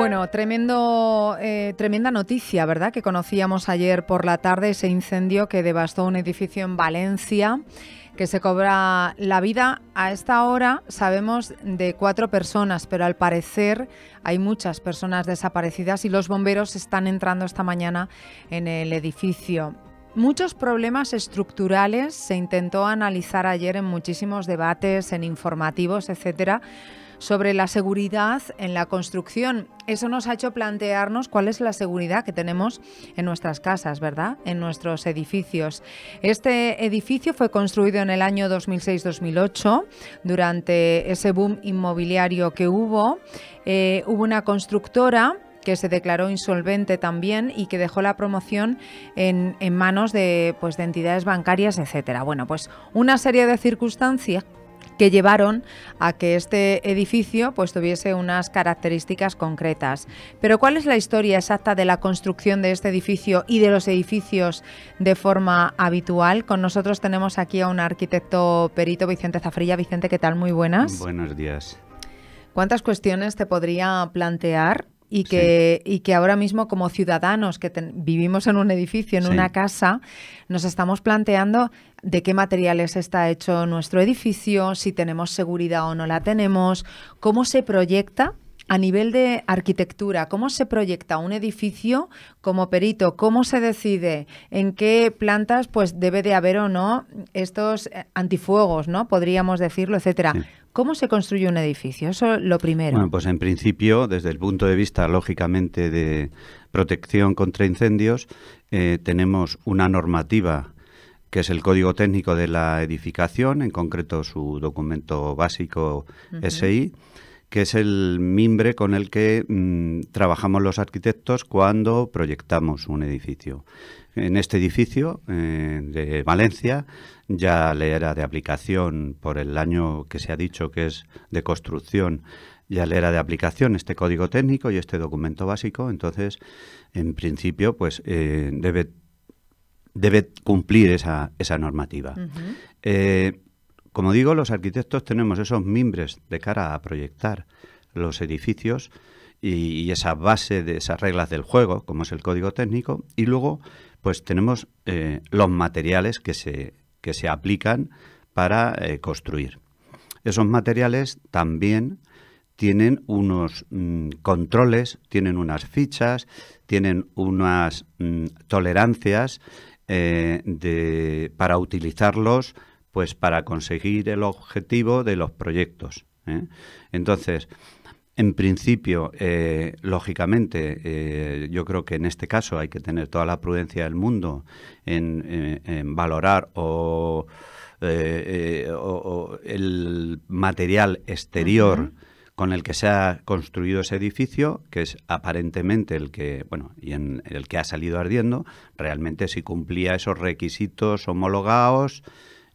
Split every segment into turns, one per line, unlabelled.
Bueno, eh, tremenda noticia, ¿verdad? Que conocíamos ayer por la tarde ese incendio que devastó un edificio en Valencia que se cobra la vida. A esta hora sabemos de cuatro personas, pero al parecer hay muchas personas desaparecidas y los bomberos están entrando esta mañana en el edificio. Muchos problemas estructurales se intentó analizar ayer en muchísimos debates, en informativos, etcétera sobre la seguridad en la construcción. Eso nos ha hecho plantearnos cuál es la seguridad que tenemos en nuestras casas, ¿verdad? En nuestros edificios. Este edificio fue construido en el año 2006-2008, durante ese boom inmobiliario que hubo. Eh, hubo una constructora que se declaró insolvente también y que dejó la promoción en, manos de, pues, de entidades bancarias, etcétera. Bueno, pues una serie de circunstancias que llevaron a que este edificio pues, tuviese unas características concretas. Pero ¿cuál es la historia exacta de la construcción de este edificio y de los edificios de forma habitual? Con nosotros tenemos aquí a un arquitecto perito, Vicente Zafrilla. Vicente, ¿qué tal? Muy buenas.
Buenos días.
¿Cuántas cuestiones te podría plantear y que, y que ahora mismo como ciudadanos que vivimos en un edificio, en una casa, nos estamos planteando de qué materiales está hecho nuestro edificio, si tenemos seguridad o no la tenemos, cómo se proyecta a nivel de arquitectura, ¿cómo se proyecta un edificio como perito? ¿Cómo se decide en qué plantas pues debe de haber o no estos eh, antifuegos, ¿no? Podríamos decirlo, etcétera. ¿Cómo se construye un edificio? Eso es lo primero. Bueno,
pues en principio, desde el punto de vista, lógicamente, de protección contra incendios, eh, tenemos una normativa que es el Código Técnico de la Edificación, en concreto su documento básico SI que es el mimbre con el que mm, trabajamos los arquitectos cuando proyectamos un edificio. En este edificio eh, de Valencia ya le era de aplicación por el año que se ha dicho que es de construcción ya le era de aplicación este código técnico y este documento básico, entonces, en principio, pues eh, debe, debe cumplir esa, normativa. Como digo, los arquitectos tenemos esos mimbres de cara a proyectar los edificios y, esa base de esas reglas del juego, como es el código técnico, y luego pues tenemos eh, los materiales que se, que se aplican para eh, construir. Esos materiales también tienen unos mm, controles, tienen unas fichas, tienen unas mm, tolerancias eh, para utilizarlos pues para conseguir el objetivo de los proyectos. ¿eh? Entonces, en principio, eh, lógicamente, eh, yo creo que en este caso hay que tener toda la prudencia del mundo en, valorar o, el material exterior. con el que se ha construido ese edificio, que es aparentemente el que, bueno, y en el que ha salido ardiendo, realmente si cumplía esos requisitos homologados,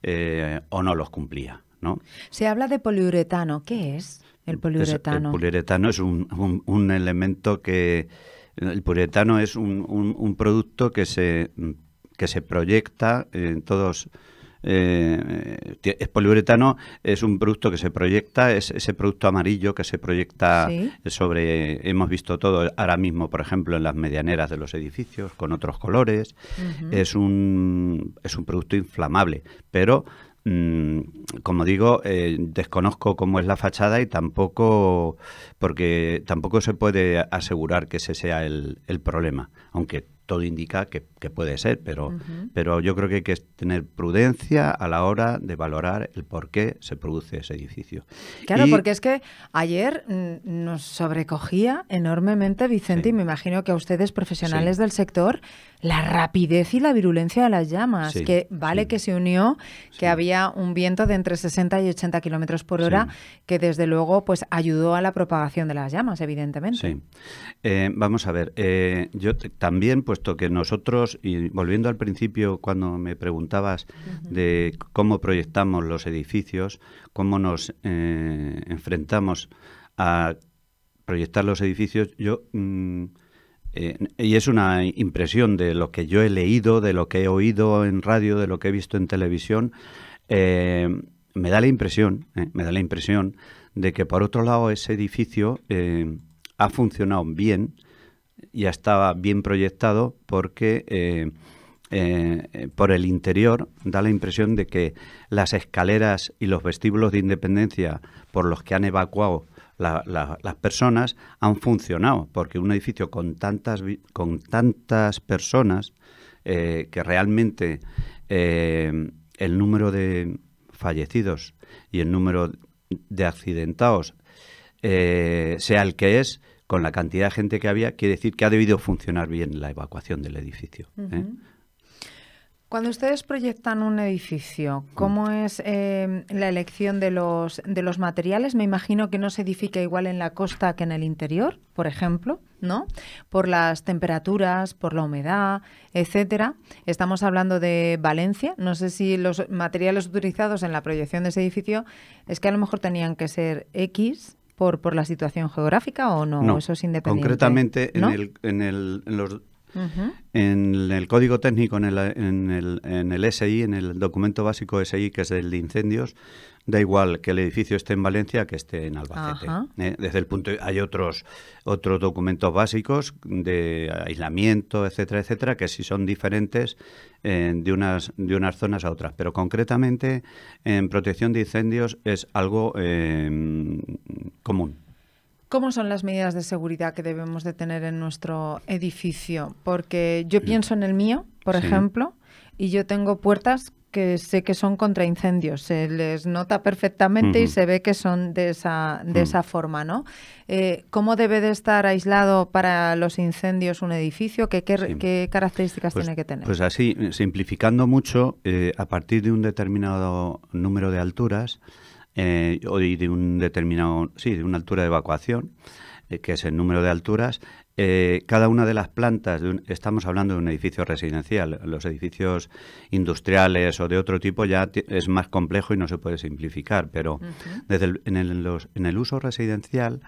eh, o no los cumplía. ¿no?
Se habla de poliuretano. ¿Qué es el poliuretano? el
poliuretano es un, elemento que... El poliuretano es un, producto que se, que se proyecta en todos eh, es poliuretano, es un producto que se proyecta, es ese producto amarillo que se proyecta sobre, hemos visto todo ahora mismo, por ejemplo, en las medianeras de los edificios, con otros colores. es, un, es un producto inflamable, pero mm, como digo, eh, desconozco cómo es la fachada y tampoco, porque tampoco se puede asegurar que ese sea el, el problema, aunque todo indica que, puede ser, pero, pero yo creo que hay que tener prudencia a la hora de valorar el por qué se produce ese edificio.
Claro, porque es que ayer mm, nos sobrecogía enormemente, Vicente, y me imagino que a ustedes, profesionales del sector, la rapidez y la virulencia de las llamas, que vale que se unió, que había un viento de entre 60 y 80 kilómetros por hora, que desde luego pues ayudó a la propagación de las llamas, evidentemente. Sí.
Eh, vamos a ver, eh, yo también pues ...puesto que nosotros, y volviendo al principio cuando me preguntabas de cómo proyectamos los edificios, cómo nos eh, enfrentamos a proyectar los edificios, yo... Mm, eh, y es una impresión de lo que yo he leído, de lo que he oído en radio, de lo que he visto en televisión. Eh, me da la impresión, me da la impresión de que por otro lado ese edificio ha funcionado bien, ya estaba bien proyectado porque eh, eh, por el interior da la impresión de que las escaleras y los vestíbulos de independencia por los que han evacuado las personas han funcionado, porque un edificio con tantas, con tantas personas eh, que realmente el número de fallecidos y el número de accidentados sea el que es, con la cantidad de gente que había, quiere decir que ha debido funcionar bien la evacuación del edificio. ¿eh?
Cuando ustedes proyectan un edificio, ¿cómo mm. es eh, la elección de los, de los materiales? Me imagino que no se edifica igual en la costa que en el interior, por ejemplo, ¿no? Por las temperaturas, por la humedad, etcétera. Estamos hablando de Valencia. No sé si los materiales utilizados en la proyección de ese edificio es que a lo mejor tenían que ser X por, por la situación geográfica o no? Eso es independiente. Concretamente, en, el,
en, el, en los, En el código técnico, en el, en, el, en el, SI, en el documento básico SI, que es el de incendios, da igual que el edificio esté en Valencia que esté en Albacete. ¿eh? Desde el punto hay otros otros documentos básicos de aislamiento, etcétera, etcétera, que sí son diferentes eh, de unas de unas zonas a otras, pero concretamente en protección de incendios es algo em, común.
¿Cómo son las medidas de seguridad que debemos de tener en nuestro edificio? Porque yo mm. pienso en el mío, por ejemplo, y yo tengo puertas que sé que son contra incendios. Se les nota perfectamente y se ve que son de esa, de mm. esa forma, ¿no? Eh, ¿Cómo debe de estar aislado para los incendios un edificio? ¿Qué, características pues, tiene que tener?
Pues así, simplificando mucho, eh, a partir de un determinado número de alturas eh, ...o y de un determinado, sí, de una altura de evacuación, que es el número de alturas, eh, cada una de las plantas, estamos hablando de un edificio residencial, los edificios industriales o de otro tipo ya es más complejo y no se puede simplificar, pero desde en, el, uso residencial,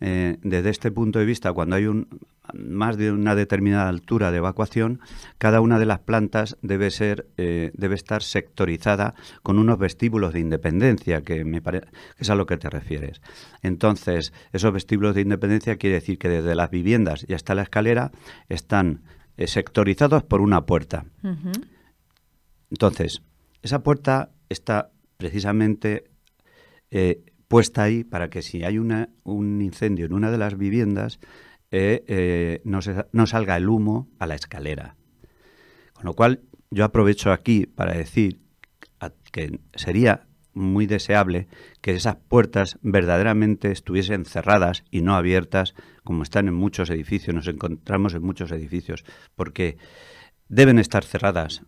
eh, desde este punto de vista, cuando hay un, más de una determinada altura de evacuación, cada una de las plantas debe ser eh, debe estar sectorizada con unos vestíbulos de independencia, que me es a lo que te refieres. Entonces, esos vestíbulos de independencia quiere decir que desde las viviendas y hasta la escalera están eh, sectorizados por una puerta. Entonces, esa puerta está precisamente eh, puesta ahí para que si hay una, un incendio en una de las viviendas, eh, eh, no, no salga el humo a la escalera. Con lo cual, yo aprovecho aquí para decir que sería muy deseable que esas puertas verdaderamente estuviesen cerradas y no abiertas, como están en muchos edificios, nos encontramos en muchos edificios, porque deben estar cerradas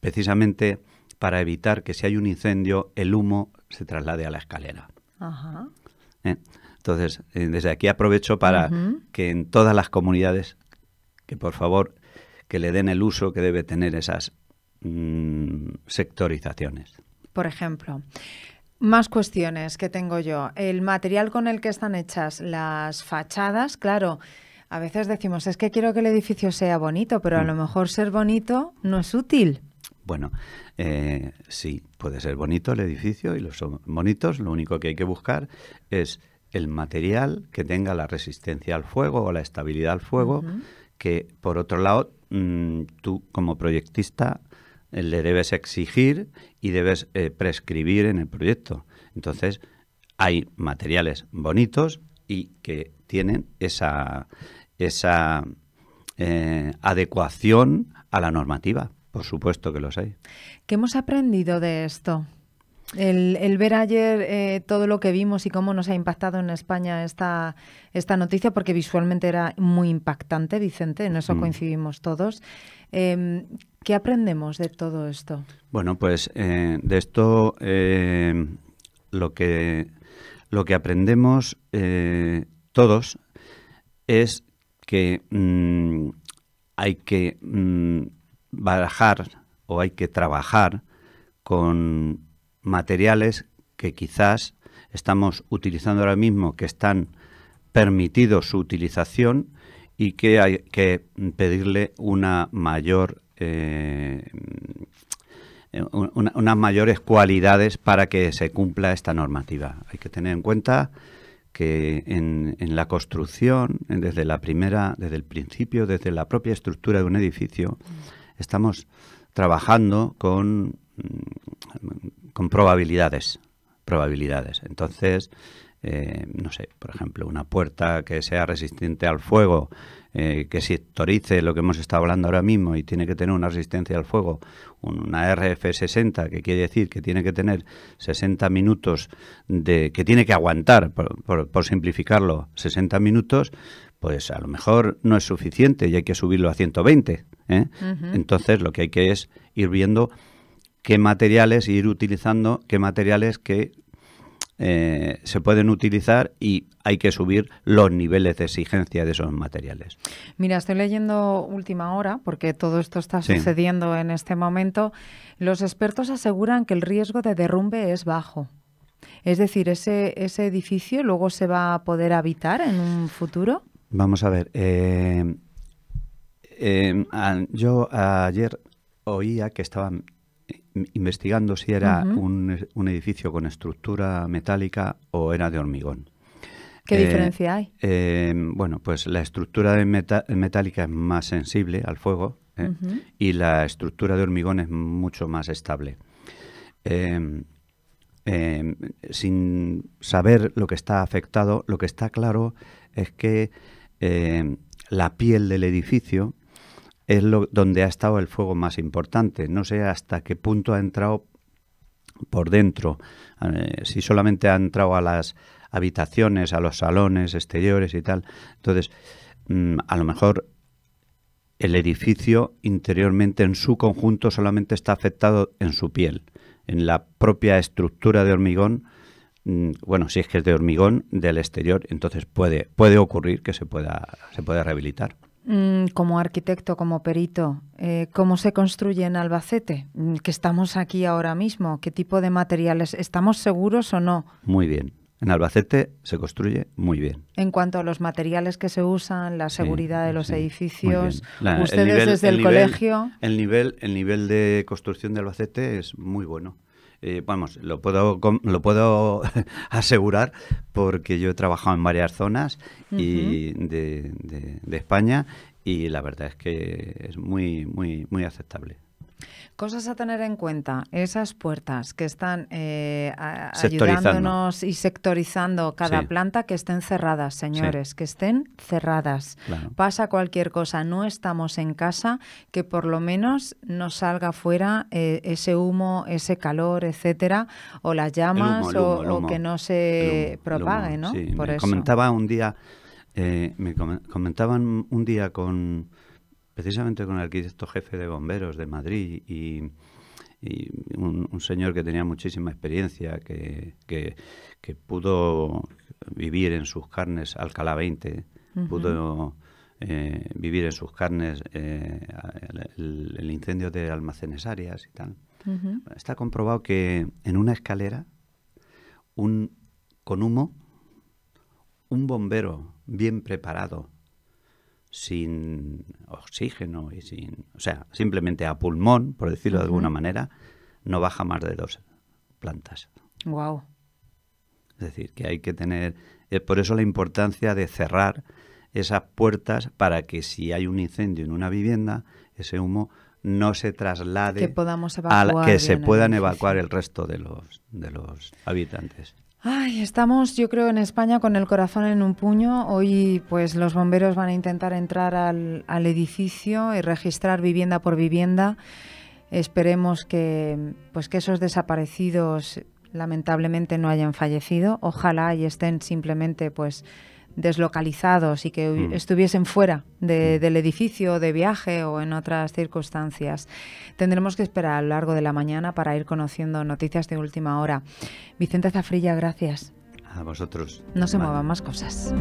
precisamente para evitar que si hay un incendio el humo se traslade a la escalera. Ajá. ¿Eh? Entonces, eh, desde aquí aprovecho para que en todas las comunidades, que por favor, que le den el uso que debe tener esas mm, sectorizaciones.
Por ejemplo, más cuestiones que tengo yo. El material con el que están hechas las fachadas, claro, a veces decimos, es que quiero que el edificio sea bonito, pero a mm. lo mejor ser bonito no es útil.
Bueno, eh, sí, puede ser bonito el edificio y los son bonitos. Lo único que hay que buscar es el material que tenga la resistencia al fuego o la estabilidad al fuego, que por otro lado mm, tú como proyectista eh, le debes exigir y debes eh, prescribir en el proyecto. Entonces, hay materiales bonitos y que tienen esa, esa eh, adecuación a la normativa. Por supuesto que los hay.
¿Qué hemos aprendido de esto? El, ver ayer eh, todo lo que vimos y cómo nos ha impactado en España esta, esta noticia, porque visualmente era muy impactante, Vicente, en eso mm. coincidimos todos. Em, ¿Qué aprendemos de todo esto?
Bueno, pues eh, de esto em, lo, que, lo que aprendemos eh, todos es que mm, hay que mm, bajar o hay que trabajar con materiales que quizás estamos utilizando ahora mismo, que están permitidos su utilización y que hay que pedirle una mayor eh, mm, unas mayores cualidades para que se cumpla esta normativa. Hay que tener en cuenta que en, en, la construcción, desde la primera, desde el principio, desde la propia estructura de un edificio, mm. estamos trabajando con mm, con probabilidades. Probabilidades. Entonces, eh, no sé, por ejemplo, una puerta que sea resistente al fuego, eh, que sectorice lo que hemos estado hablando ahora mismo y tiene que tener una resistencia al fuego, una RF60, que quiere decir que tiene que tener 60 minutos de. que tiene que aguantar, por, simplificarlo, 60 minutos, pues a lo mejor no es suficiente y hay que subirlo a 120. ¿eh? Entonces, lo que hay que es ir viendo qué materiales ir utilizando, qué materiales que eh, se pueden utilizar y hay que subir los niveles de exigencia de esos
materiales. Mira, estoy leyendo última hora, porque todo esto está sucediendo en este momento. Los expertos aseguran que el riesgo de derrumbe es bajo. Es decir, ¿ese, ese edificio luego se va a poder habitar en un futuro?
Vamos a ver. Eh, eh, yo ayer oía que estaban investigando si era un, edificio con estructura metálica o era de hormigón.
¿Qué eh, diferencia hay?
Em, bueno, pues la estructura metálica es más sensible al fuego ¿eh? y la estructura de hormigón es mucho más estable. Em, em, sin saber lo que está afectado, lo que está claro es que la piel del edificio es lo, donde ha estado el fuego más importante. No sé hasta qué punto ha entrado por dentro, eh, si solamente ha entrado a las habitaciones, a los salones exteriores y tal. Entonces, mm, a lo mejor el edificio interiormente en su conjunto solamente está afectado en su piel, en la propia estructura de hormigón. Mm, bueno, si es que es de hormigón del exterior, entonces puede, puede ocurrir que se pueda,
se pueda rehabilitar. Mm, como arquitecto, como perito, eh, cómo se construye en Albacete, mm, que estamos aquí ahora mismo, qué tipo de materiales, ¿estamos seguros o no?
Muy bien. En Albacete se construye muy bien.
En cuanto a los materiales que se usan, la seguridad de los edificios, ustedes desde el, colegio.
El nivel, el nivel de construcción de Albacete es muy bueno. Eh, vamos, lo puedo, lo puedo asegurar porque yo he trabajado en varias zonas y de, de España y la verdad es que es muy, muy, muy aceptable.
Cosas a tener en cuenta, esas puertas que están eh, ayudándonos y sectorizando cada planta, que estén cerradas, señores, que estén cerradas. Pasa cualquier cosa, no estamos en casa, que por lo menos no salga fuera eh, ese humo, ese calor, etcétera, o las llamas, o, lo que no se propague, ¿no? comentaba
un día, eh, me comentaban un día con precisamente con el arquitecto jefe de bomberos de Madrid y, un, señor que tenía muchísima experiencia, que, pudo vivir en sus carnes Alcalá 20, pudo eh, vivir en sus carnes eh, el, incendio de almacenes áreas y tal. Está comprobado que en una escalera, un, con humo, un bombero bien preparado sin oxígeno y sin, o sea, simplemente a pulmón, por decirlo de alguna manera, no baja más de dos plantas. Wow. Es decir, que hay que tener, por eso la importancia de cerrar esas puertas para que si hay un incendio en una vivienda, ese humo no se traslade que podamos evacuar que se puedan evacuar el resto de los de los habitantes.
Ay, estamos, yo creo, en España con el corazón en un puño. Hoy, pues, los bomberos van a intentar entrar al, edificio y registrar vivienda por vivienda. Esperemos que, pues, que esos desaparecidos lamentablemente no hayan fallecido. Ojalá y estén simplemente, pues, deslocalizados y que mm. estuviesen fuera mm. del edificio, de viaje o en otras circunstancias. Tendremos que esperar a lo largo de la mañana para ir conociendo noticias de última hora. Vicente Zafrilla, gracias.
A vosotros.
No se muevan más cosas.